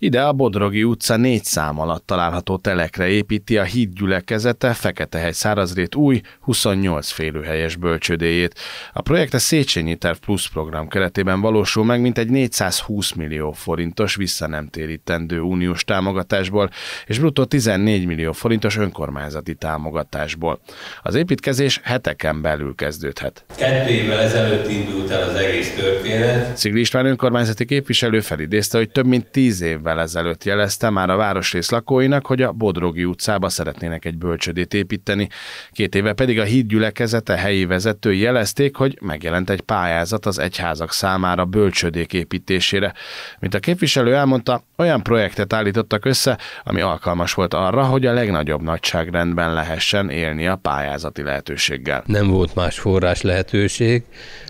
Ide a Bodrogi utca négy szám alatt található telekre építi a híd gyülekezete Feketehegy szárazrét új 28 félőhelyes bölcsödéjét. A projekt a Széchenyi Terv Plus program keretében valósul meg, mint egy 420 millió forintos visszanemtérítendő uniós támogatásból és bruttó 14 millió forintos önkormányzati támogatásból. Az építkezés heteken belül kezdődhet. Kettő évvel ezelőtt indult el az egész történet. Szigli István önkormányzati képviselő felidézte, hogy több mint 10 évvel évvel ezelőtt jelezte már a városrész lakóinak, hogy a Bodrogi utcába szeretnének egy bölcsödét építeni. Két éve pedig a híd gyülekezete helyi vezetői jelezték, hogy megjelent egy pályázat az egyházak számára bölcsödék építésére. Mint a képviselő elmondta, olyan projektet állítottak össze, ami alkalmas volt arra, hogy a legnagyobb nagyságrendben lehessen élni a pályázati lehetőséggel. Nem volt más forrás lehetőség.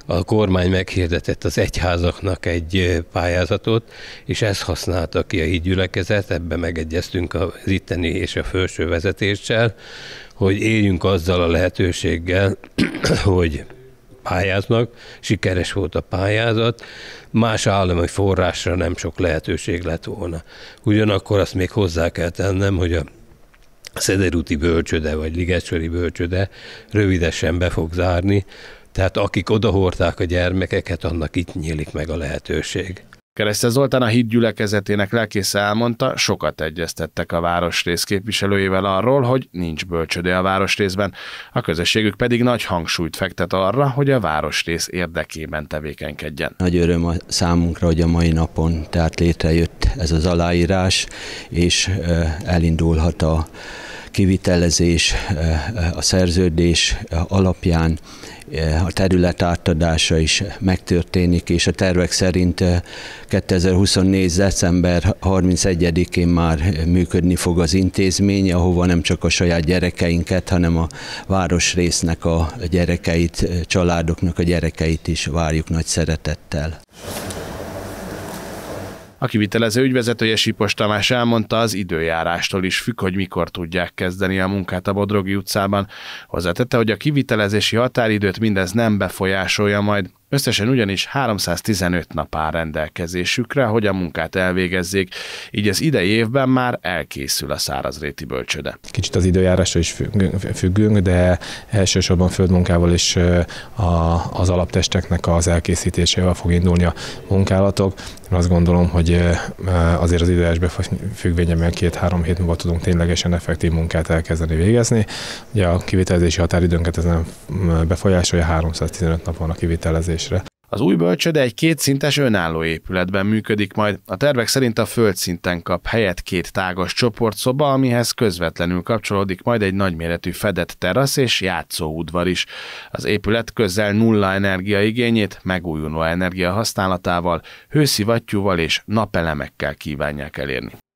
A kormány meghirdetett az egyházaknak egy pályázatot, és ezt használtak ki a hídgyülekezet, ebben megegyeztünk az itteni és a felső vezetéssel, hogy éljünk azzal a lehetőséggel, hogy pályáznak, sikeres volt a pályázat, más állami forrásra nem sok lehetőség lett volna. Ugyanakkor azt még hozzá kell tennem, hogy a Szederúti bölcsöde, vagy Ligetsori bölcsöde rövidesen be fog zárni, tehát akik odahorták a gyermekeket, annak itt nyílik meg a lehetőség. Kereszte Zoltán a híd gyülekezetének lelkésze elmondta, sokat egyeztettek a városrész képviselőjével arról, hogy nincs bölcsöde a városrészben, a közösségük pedig nagy hangsúlyt fektet arra, hogy a városrész érdekében tevékenykedjen. Nagy öröm a számunkra, hogy a mai napon tehát létrejött ez az aláírás, és elindulhat a kivitelezés, eh, eh, a szerződés eh, alapján a terület átadása is megtörténik, és a tervek szerint 2024. december 31-én már működni fog az intézmény, ahova nem csak a saját gyerekeinket, hanem a városrésznek a gyerekeit, családoknak a gyerekeit is várjuk nagy szeretettel. A kivitelező ügyvezetője Sipos Tamás elmondta, az időjárástól is függ, hogy mikor tudják kezdeni a munkát a Bodrogi utcában. Hozzátette, hogy a kivitelezési határidőt mindez nem befolyásolja majd. Összesen ugyanis 315 nap áll rendelkezésükre, hogy a munkát elvégezzék, így az idei évben már elkészül a szárazréti bölcsöde. Kicsit az időjárásra is függünk, de elsősorban földmunkával és az alaptesteknek az elkészítésével fog indulni a munkálatok. Én azt gondolom, hogy azért az időjárás függvényemben két-három hét múlva tudunk ténylegesen effektív munkát elkezdeni végezni. Ugye a kivitelezési határidőnket ez nem befolyásolja, 315 nap van a kivitelezés építésre. Az új bölcsöde egy kétszintes önálló épületben működik majd. A tervek szerint a földszinten kap helyet két tágas csoportszoba, amihez közvetlenül kapcsolódik majd egy nagyméretű fedett terasz és játszóudvar is. Az épület közel nulla energiaigényét megújuló energia használatával, hőszivattyúval és napelemekkel kívánják elérni.